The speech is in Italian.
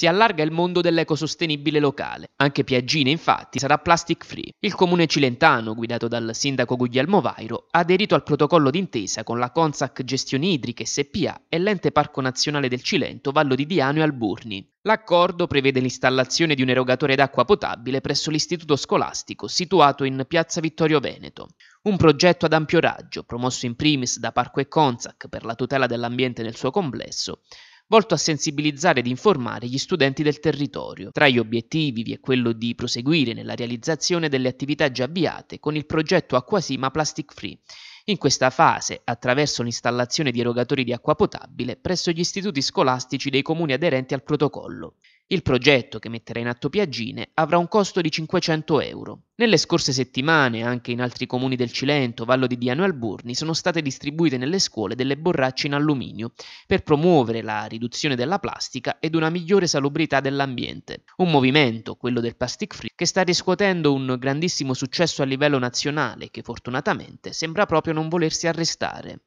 si allarga il mondo dell'ecosostenibile locale. Anche Piaggine, infatti, sarà plastic free. Il comune cilentano, guidato dal sindaco Guglielmo Vairo, ha aderito al protocollo d'intesa con la Consac Gestioni Idriche SPA e l'ente Parco Nazionale del Cilento, Vallo di Diano e Alburni. L'accordo prevede l'installazione di un erogatore d'acqua potabile presso l'istituto scolastico situato in Piazza Vittorio Veneto. Un progetto ad ampio raggio, promosso in primis da Parco e Consac per la tutela dell'ambiente nel suo complesso, volto a sensibilizzare ed informare gli studenti del territorio. Tra gli obiettivi vi è quello di proseguire nella realizzazione delle attività già avviate con il progetto Acquasima Plastic Free. In questa fase, attraverso l'installazione di erogatori di acqua potabile presso gli istituti scolastici dei comuni aderenti al protocollo. Il progetto, che metterà in atto Piaggine, avrà un costo di 500 euro. Nelle scorse settimane, anche in altri comuni del Cilento, Vallo di Diano e Alburni, sono state distribuite nelle scuole delle borracce in alluminio per promuovere la riduzione della plastica ed una migliore salubrità dell'ambiente. Un movimento, quello del plastic free, che sta riscuotendo un grandissimo successo a livello nazionale che fortunatamente sembra proprio non volersi arrestare.